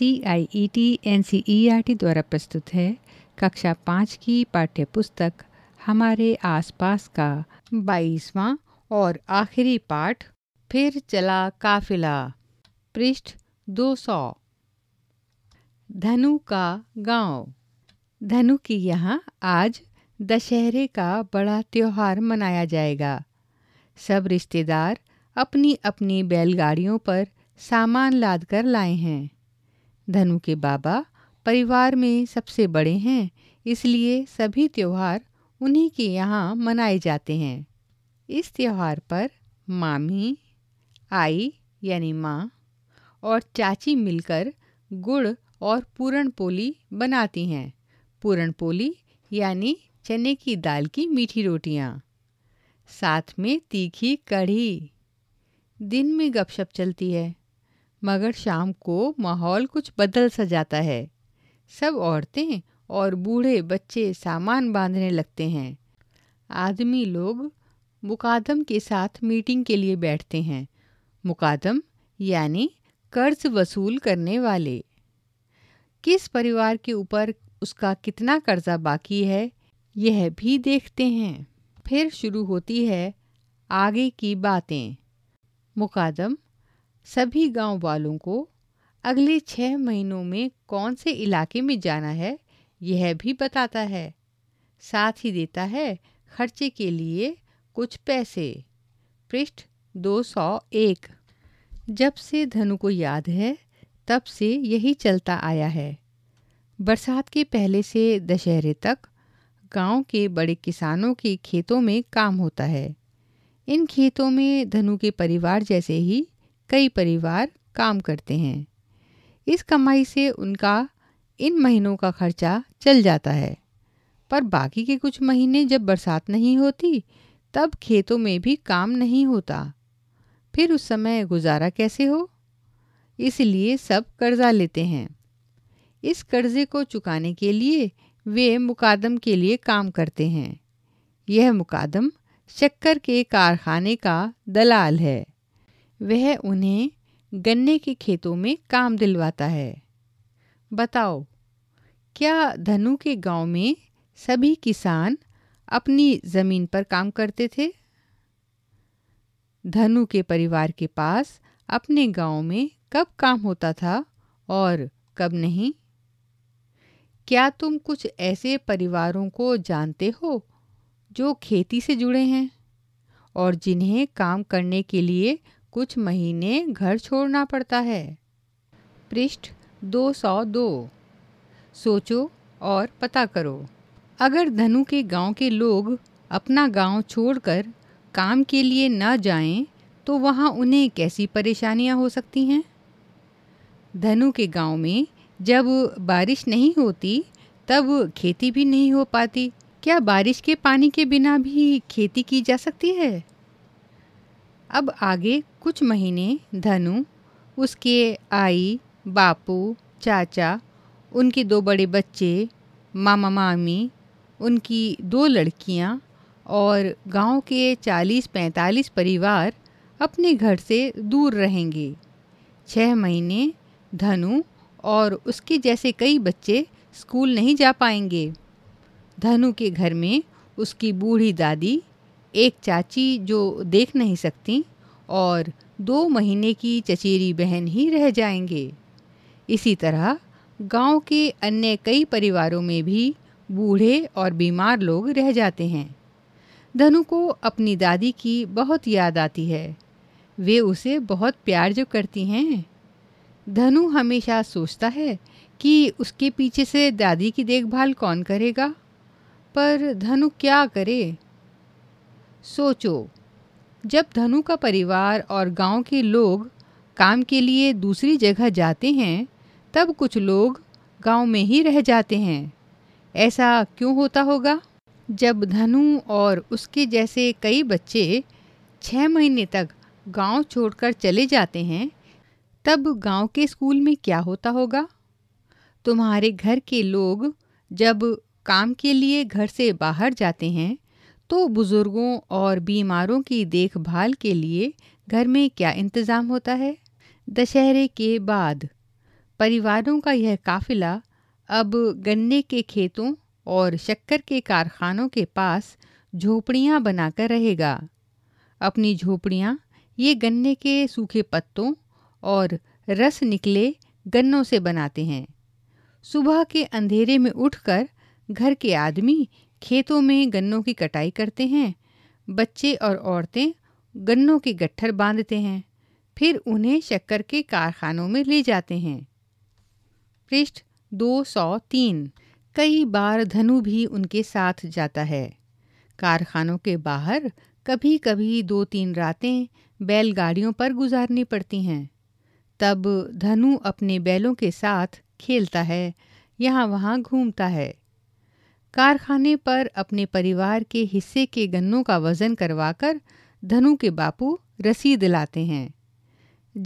C I E T N C E R T द्वारा प्रस्तुत है कक्षा पाँच की पाठ्य पुस्तक हमारे आसपास का बाईसवां और आखिरी पाठ फिर चला काफिला पृष्ठ 200 धनु का गांव धनु की यहाँ आज दशहरे का बड़ा त्यौहार मनाया जाएगा सब रिश्तेदार अपनी अपनी बैलगाड़ियों पर सामान लाद कर लाए हैं धनु के बाबा परिवार में सबसे बड़े हैं इसलिए सभी त्यौहार उन्हीं के यहाँ मनाए जाते हैं इस त्यौहार पर मामी आई यानी माँ और चाची मिलकर गुड़ और पूरण पोली बनाती हैं पूरण पोली यानी चने की दाल की मीठी रोटियाँ साथ में तीखी कढ़ी दिन में गपशप चलती है मगर शाम को माहौल कुछ बदल सा जाता है सब औरतें और बूढ़े बच्चे सामान बांधने लगते हैं आदमी लोग मुकादम के साथ मीटिंग के लिए बैठते हैं मुकादम यानी कर्ज वसूल करने वाले किस परिवार के ऊपर उसका कितना कर्जा बाकी है यह भी देखते हैं फिर शुरू होती है आगे की बातें मुकादम सभी गांव वालों को अगले छः महीनों में कौन से इलाके में जाना है यह भी बताता है साथ ही देता है खर्चे के लिए कुछ पैसे पृष्ठ 201 जब से धनु को याद है तब से यही चलता आया है बरसात के पहले से दशहरे तक गांव के बड़े किसानों के खेतों में काम होता है इन खेतों में धनु के परिवार जैसे ही कई परिवार काम करते हैं इस कमाई से उनका इन महीनों का खर्चा चल जाता है पर बाकी के कुछ महीने जब बरसात नहीं होती तब खेतों में भी काम नहीं होता फिर उस समय गुजारा कैसे हो इसलिए सब कर्जा लेते हैं इस कर्जे को चुकाने के लिए वे मुकादम के लिए काम करते हैं यह मुकादम शक्कर के कारखाने का दलाल है वह उन्हें गन्ने के खेतों में काम दिलवाता है बताओ क्या धनु के गांव में सभी किसान अपनी ज़मीन पर काम करते थे धनु के परिवार के पास अपने गांव में कब काम होता था और कब नहीं क्या तुम कुछ ऐसे परिवारों को जानते हो जो खेती से जुड़े हैं और जिन्हें काम करने के लिए कुछ महीने घर छोड़ना पड़ता है पृष्ठ 202 सोचो और पता करो अगर धनु के गांव के लोग अपना गांव छोड़कर काम के लिए न जाएं, तो वहाँ उन्हें कैसी परेशानियाँ हो सकती हैं धनु के गांव में जब बारिश नहीं होती तब खेती भी नहीं हो पाती क्या बारिश के पानी के बिना भी खेती की जा सकती है अब आगे कुछ महीने धनु उसके आई बापू चाचा उनके दो बड़े बच्चे मामा मामी उनकी दो लड़कियाँ और गांव के 40-45 परिवार अपने घर से दूर रहेंगे छः महीने धनु और उसके जैसे कई बच्चे स्कूल नहीं जा पाएंगे धनु के घर में उसकी बूढ़ी दादी एक चाची जो देख नहीं सकती और दो महीने की चचेरी बहन ही रह जाएंगे इसी तरह गांव के अन्य कई परिवारों में भी बूढ़े और बीमार लोग रह जाते हैं धनु को अपनी दादी की बहुत याद आती है वे उसे बहुत प्यार जो करती हैं धनु हमेशा सोचता है कि उसके पीछे से दादी की देखभाल कौन करेगा पर धनु क्या करे सोचो जब धनु का परिवार और गांव के लोग काम के लिए दूसरी जगह जाते हैं तब कुछ लोग गांव में ही रह जाते हैं ऐसा क्यों होता होगा जब धनु और उसके जैसे कई बच्चे छः महीने तक गांव छोड़कर चले जाते हैं तब गांव के स्कूल में क्या होता होगा तुम्हारे घर के लोग जब काम के लिए घर से बाहर जाते हैं तो बुज़ुर्गों और बीमारों की देखभाल के लिए घर में क्या इंतज़ाम होता है दशहरे के बाद परिवारों का यह काफिला अब गन्ने के खेतों और शक्कर के कारखानों के पास झोपड़ियां बनाकर रहेगा अपनी झोपड़ियाँ ये गन्ने के सूखे पत्तों और रस निकले गन्नों से बनाते हैं सुबह के अंधेरे में उठकर घर के आदमी खेतों में गन्नों की कटाई करते हैं बच्चे और औरतें गन्नों के गट्ठर बांधते हैं फिर उन्हें शक्कर के कारखानों में ले जाते हैं पृष्ठ दो सौ तीन कई बार धनु भी उनके साथ जाता है कारखानों के बाहर कभी कभी दो तीन रातें बैलगाड़ियों पर गुजारनी पड़ती हैं तब धनु अपने बैलों के साथ खेलता है यहाँ वहाँ घूमता है कारखाने पर अपने परिवार के हिस्से के गन्नों का वज़न करवाकर धनु के बापू रसीद लाते हैं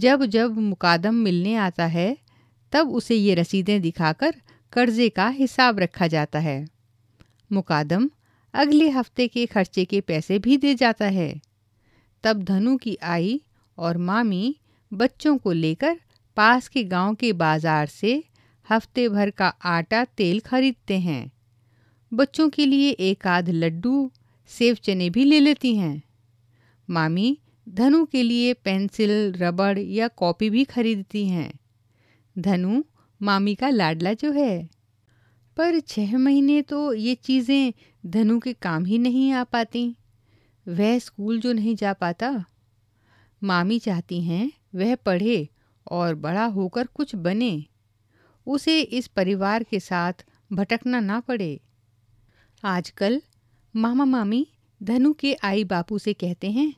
जब जब मुकादम मिलने आता है तब उसे ये रसीदें दिखाकर कर्जे का हिसाब रखा जाता है मुकादम अगले हफ्ते के खर्चे के पैसे भी दे जाता है तब धनु की आई और मामी बच्चों को लेकर पास के गांव के बाजार से हफ्ते भर का आटा तेल खरीदते हैं बच्चों के लिए एक आध लड्डू सेव चने भी ले लेती हैं मामी धनु के लिए पेंसिल रबड़ या कॉपी भी खरीदती हैं धनु मामी का लाडला जो है पर छः महीने तो ये चीज़ें धनु के काम ही नहीं आ पाती वह स्कूल जो नहीं जा पाता मामी चाहती हैं वह पढ़े और बड़ा होकर कुछ बने उसे इस परिवार के साथ भटकना ना पड़े आजकल मामा मामी धनु के आई बापू से कहते हैं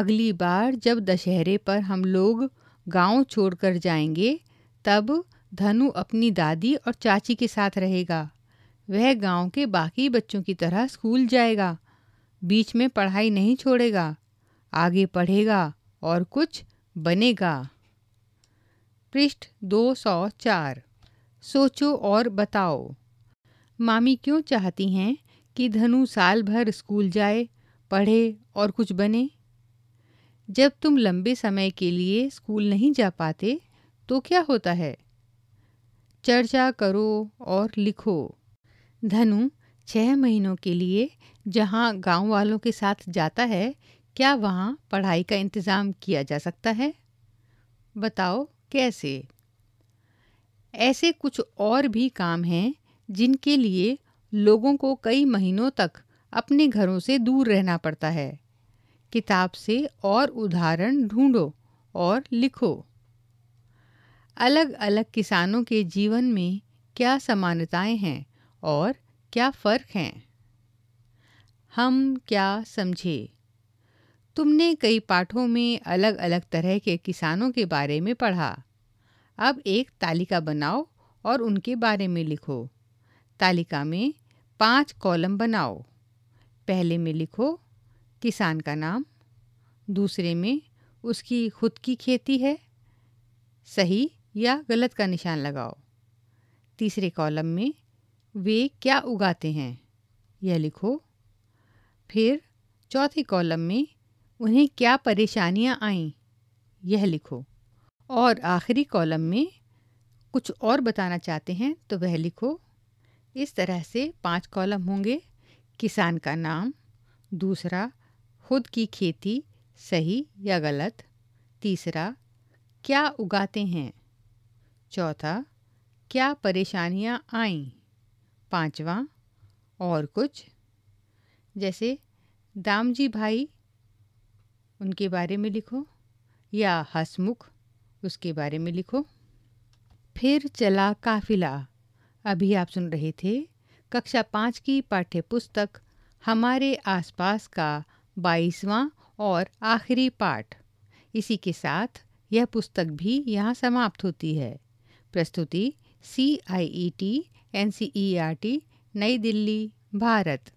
अगली बार जब दशहरे पर हम लोग गांव छोड़कर जाएंगे तब धनु अपनी दादी और चाची के साथ रहेगा वह गांव के बाकी बच्चों की तरह स्कूल जाएगा बीच में पढ़ाई नहीं छोड़ेगा आगे पढ़ेगा और कुछ बनेगा पृष्ठ 204 सोचो और बताओ मामी क्यों चाहती हैं कि धनु साल भर स्कूल जाए पढ़े और कुछ बने जब तुम लंबे समय के लिए स्कूल नहीं जा पाते तो क्या होता है चर्चा करो और लिखो धनु छः महीनों के लिए जहाँ गांव वालों के साथ जाता है क्या वहाँ पढ़ाई का इंतज़ाम किया जा सकता है बताओ कैसे ऐसे कुछ और भी काम हैं जिनके लिए लोगों को कई महीनों तक अपने घरों से दूर रहना पड़ता है किताब से और उदाहरण ढूंढो और लिखो अलग अलग किसानों के जीवन में क्या समानताएं हैं और क्या फ़र्क हैं हम क्या समझे तुमने कई पाठों में अलग अलग तरह के किसानों के बारे में पढ़ा अब एक तालिका बनाओ और उनके बारे में लिखो तालिका में पांच कॉलम बनाओ पहले में लिखो किसान का नाम दूसरे में उसकी खुद की खेती है सही या गलत का निशान लगाओ तीसरे कॉलम में वे क्या उगाते हैं यह लिखो फिर चौथे कॉलम में उन्हें क्या परेशानियां आईं यह लिखो और आखिरी कॉलम में कुछ और बताना चाहते हैं तो वह लिखो इस तरह से पांच कॉलम होंगे किसान का नाम दूसरा खुद की खेती सही या गलत तीसरा क्या उगाते हैं चौथा क्या परेशानियां आई पांचवा और कुछ जैसे दामजी भाई उनके बारे में लिखो या हसमुख उसके बारे में लिखो फिर चला काफिला अभी आप सुन रहे थे कक्षा पाँच की पाठ्य पुस्तक हमारे आसपास का बाईसवां और आखिरी पाठ इसी के साथ यह पुस्तक भी यहाँ समाप्त होती है प्रस्तुति C I E T N C E R T New Delhi Bharat